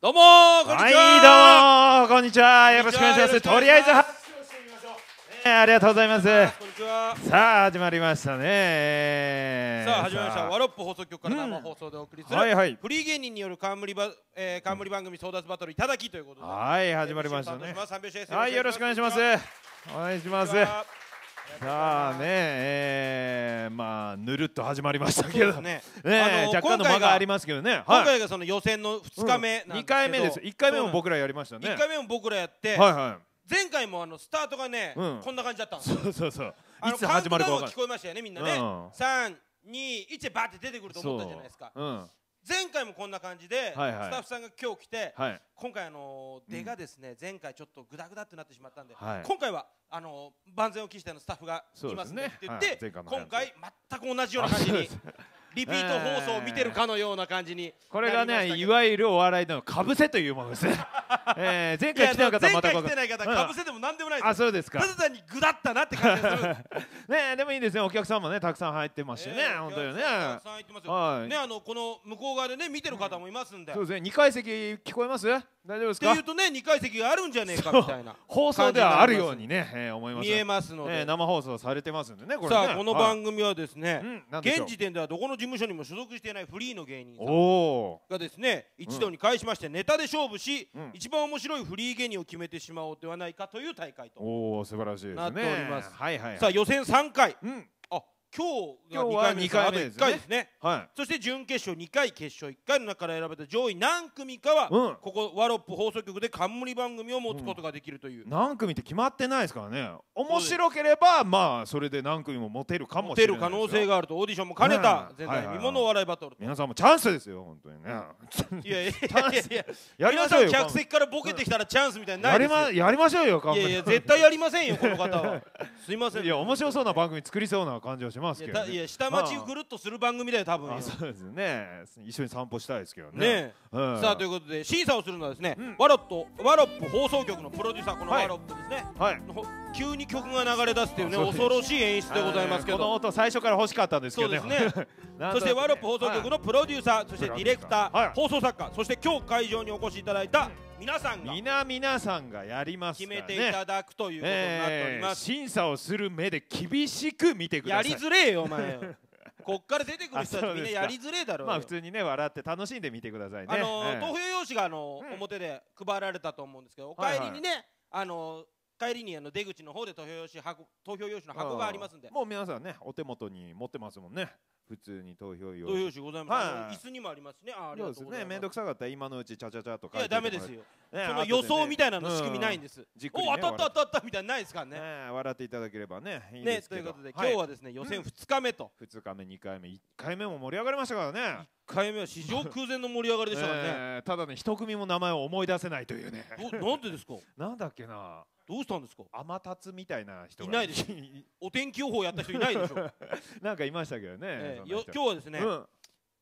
どうもこんにちは、はい、どうもこんにちはよろしくお願いしますとりあえずは、ね、ありがとうございますさあ始まりましたねさあ始まりましたワロップ放送局から生放送でお送りする、うんはいはい、フリー芸人による冠ば、えー、冠番組争奪バトルいただきということではい始まりましたねはいよろしくお願いしますお願いしますさあねえー、まあぬるっと始まりましたけどねね若干の間がありますけどね、今回がその予選の2日目な2回目です1回目も僕らやりましたね1回目も僕らやって、前回もあのスタートがね、こんな感じだったんですそうそうそういつ始まるか分かんない聞こえましたよねみんなね、321バーって出てくると思ったじゃないですか、うん、前回もこんな感じで、はいはいスタッフさんが今日来て、はい今回あの出がですね、前回ちょっとグダグダってなってしまったんで、はい今回はあの万全を期してのスタッフが来ますねって言って、ねはい今回全く同じような感じに リピート放送を見てるかのような感じにこれがねいわゆるお笑いのかぶせというものですね、えー、前回来てない方また前回来てない方かぶせでも何でもないです、うん、あそうですかただにグダったなって感じがする ねでもいいですねお客さんもねたくさん入ってましてね、えー、本当よねたくさん入ってますよ、はい、ねあのこの向こう側でね見てる方もいますんで、うん、そうですね2階席聞こえます大丈夫ですかっていうとね2階席があるんじゃねえかみたいな放送ではあるようにね、えー、思います見えますので、えー、生放送されてますんでねこれねさあこの番組はですね、はい、現時点ではどこの事務所にも所属していないフリーの芸人さんがですね一度に返しましてネタで勝負し、うん、一番面白いフリー芸人を決めてしまおうではないかという大会とおお素晴らしいなっております、はいはいはい、さあ予選3回、うん今日が2回目ですねですね、はい、そして準決勝2回決勝1回の中から選べた上位何組かは、うん、ここワロップ放送局で冠番組を持つことができるという、うん、何組って決まってないですからね面白ければまあそれで何組も持てるかもしれない持てる可能性があるとオーディションも兼ねた前代未聞のお笑いバトル、皆さんもチャンスですよ本当にねいやいやいやいや皆さん客席からボケてきたらチャンスみたいにないですよ、やりましょうよいやいや絶対やりませんよこの方は すいませんいや面白そうな番組作りそうな感じはししますけど、ね、いや下町ぐるっとする番組だよ多分そうですね一緒に散歩したいですけどね、ねうん、さあということで審査をするのはですね、うん、ワロットワロップ放送局のプロデューサーこのワロップですね、はい、急に曲が流れ出すっていうね恐ろしい演出でございますけどこの音最初から欲しかったんですけどねそうですね そしてワロップ放送局のプロデューサー、はい、そしてディレクター、はい、放送作家そして今日会場にお越しいただいた、うん皆さんが皆皆さんがやります決めていただくということになっております、審査をする目で厳しく見てくださいやりづれえよお前 こっから出てくる人たちみんなやりづれえだろうまあ普通にね笑って楽しんでみてくださいねあのー、投票用紙があの、うん、表で配られたと思うんですけどお帰りにね、はいはい、あのー、帰りにあの出口の方で投票用紙箱投票用紙の箱がありますんでもう皆さんねお手元に持ってますもんね普通に投票用投票紙ございます、はい、椅子にもありますねあありがとうございますね面倒くさかったら今のうちちゃちゃちゃとかいやダメですよ、ね、その予想みたいなの仕組みないんです、ねうんね、お当たった当たったみたいなないですからね笑っていただければねいいですけど、ね、ということで、はい、今日はですね予選2日目と、うん、2日目2回目1回目も盛り上がりましたからね1回目は史上空前の盛り上がりでしたからねただね一組も名前を思い出せないというねなんでですか なんだっけなどうしたんですか天達みたいな人いないでしょお天気予報やった人いないでしょ なんかいましたけどね、えー、よ今日はですね、うん、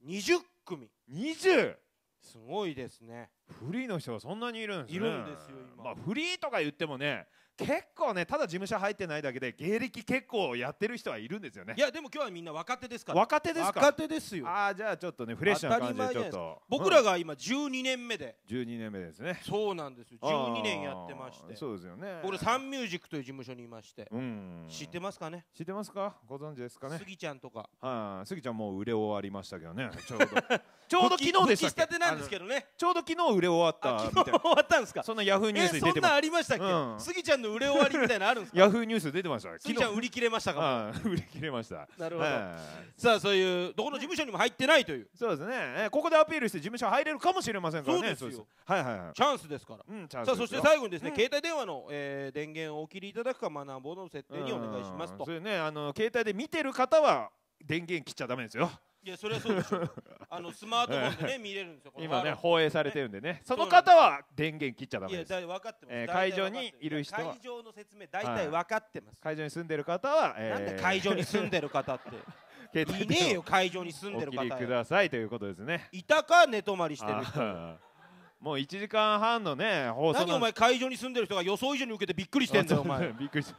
20組 20! すごいですねフリーの人がそんなにいるんです、ね、いるんですよ今まあフリーとか言ってもね結構ねただ事務所入ってないだけで芸歴結構やってる人はいるんですよねいやでも今日はみんな若手ですから若手ですか若手ですよああじゃあちょっとねフレッシュな感じでちょっと僕らが今12年目で、うん、12年目ですねそうなんですよ12年やってましてそうですよね俺サンミュージックという事務所にいましてうん。知ってますかね知ってますかご存知ですかねスギちゃんとかはいスギちゃんもう売れ終わりましたけどね ちょうど ちょうど昨日でしたなんですけどねちょうど昨日売れ終わった昨日 終わったんですかそんなヤフーニュースに出てましたありましたっけ、うスギちゃんの売れ終わりみたいなあるんですかヤフーニュース出てましたスギちゃん売り切れましたか 売り切れましたなるほど、さあそういうどこの事務所にも入ってないというそうですねここでアピールして事務所入れるかもしれませんからねそうですよはいはい、はい、チャンスですから、うん、さあそして最後にですね、うん、携帯電話の、えー、電源をお切りいただくか学ぼうの設定にお願いしますとそれねあの携帯で見てる方は電源切っちゃダメですよいやそれはそうです。あのスマートフォンでね見れるんですよ今ね放映されてるんでねその方は電源切っちゃダメですいや分かってます、えー、会場にいる人は会場の説明大体分かってます、会場に住んでる方は、えー、なんで会場に住んでる方って いねえよ会場に住んでる方お切りくださいということですねいたか寝泊まりしてる人もう1時間半のね放送何お前会場に住んでる人が予想以上に受けてびっくりしてんだよお前 びっくりして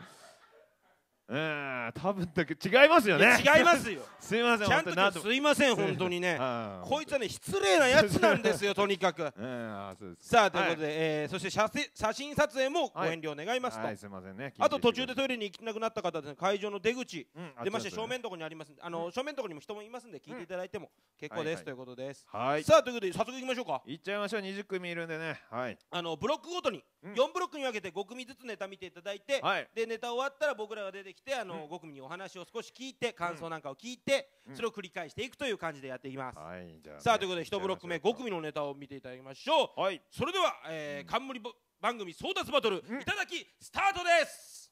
うん多分だけ違いますよね違いますよ すいませんちゃんとすいません本当にね こいつはね失礼なやつなんですよ とにかく、えー、さあということで、はい、えー、そして写写真撮影もご遠慮願いますと、はいはい、すませんねあと途中でトイレに行きなくなった方です、ね、会場の出口、うん、出まして正面のところにありますあの、うん、正面のところにも人もいますんで聞いていただいても結構です、ということです、はい、さあということで早速いきましょうかいっちゃいましょう二十組いるんでねはいあのブロックごとに4ブロックに分けて5組ずつネタ見ていただいて、はいでネタ終わったら僕らが出てきてあの、5組にお話を少し聞いて感想なんかを聞いて、それを繰り返していくという感じでやっていきます、はいじゃあねさあということで1ブロック目5組のネタを見ていただきましょう、はいそれでは、えー、冠番組争奪バトル、いただきスタートです